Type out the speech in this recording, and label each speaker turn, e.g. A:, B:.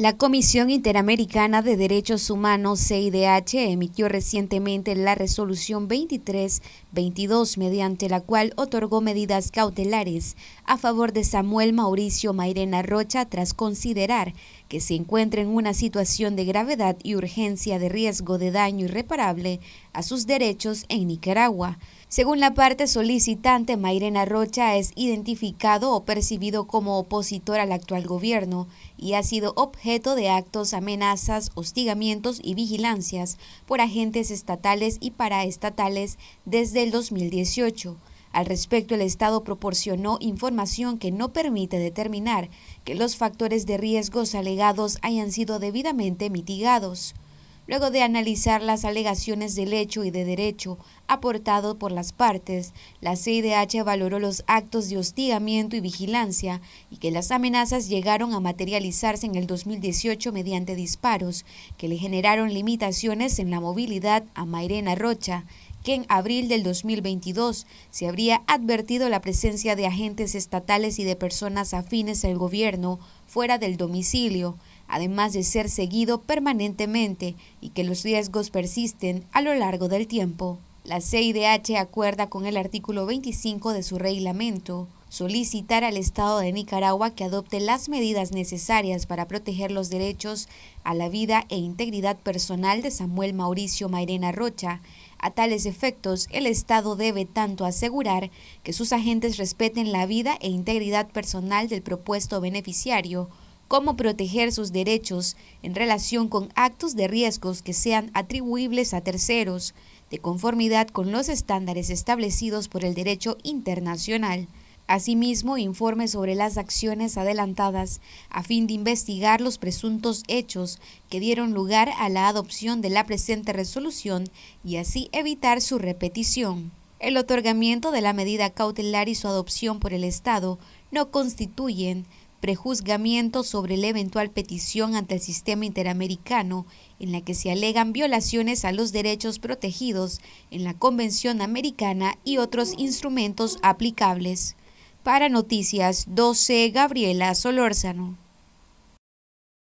A: La Comisión Interamericana de Derechos Humanos, CIDH, emitió recientemente la resolución 2322, mediante la cual otorgó medidas cautelares a favor de Samuel Mauricio Mairena Rocha tras considerar que se encuentra en una situación de gravedad y urgencia de riesgo de daño irreparable sus derechos en Nicaragua. Según la parte solicitante, Mairena Rocha es identificado o percibido como opositor al actual gobierno y ha sido objeto de actos, amenazas, hostigamientos y vigilancias por agentes estatales y paraestatales desde el 2018. Al respecto, el Estado proporcionó información que no permite determinar que los factores de riesgos alegados hayan sido debidamente mitigados. Luego de analizar las alegaciones del hecho y de derecho aportado por las partes, la CIDH valoró los actos de hostigamiento y vigilancia y que las amenazas llegaron a materializarse en el 2018 mediante disparos que le generaron limitaciones en la movilidad a Mairena Rocha, que en abril del 2022 se habría advertido la presencia de agentes estatales y de personas afines al gobierno fuera del domicilio además de ser seguido permanentemente y que los riesgos persisten a lo largo del tiempo. La CIDH acuerda con el artículo 25 de su reglamento solicitar al Estado de Nicaragua que adopte las medidas necesarias para proteger los derechos a la vida e integridad personal de Samuel Mauricio Mairena Rocha. A tales efectos, el Estado debe tanto asegurar que sus agentes respeten la vida e integridad personal del propuesto beneficiario, cómo proteger sus derechos en relación con actos de riesgos que sean atribuibles a terceros, de conformidad con los estándares establecidos por el derecho internacional. Asimismo, informe sobre las acciones adelantadas a fin de investigar los presuntos hechos que dieron lugar a la adopción de la presente resolución y así evitar su repetición. El otorgamiento de la medida cautelar y su adopción por el Estado no constituyen prejuzgamiento sobre la eventual petición ante el sistema interamericano en la que se alegan violaciones a los derechos protegidos en la Convención Americana y otros instrumentos aplicables. Para Noticias 12, Gabriela Solórzano.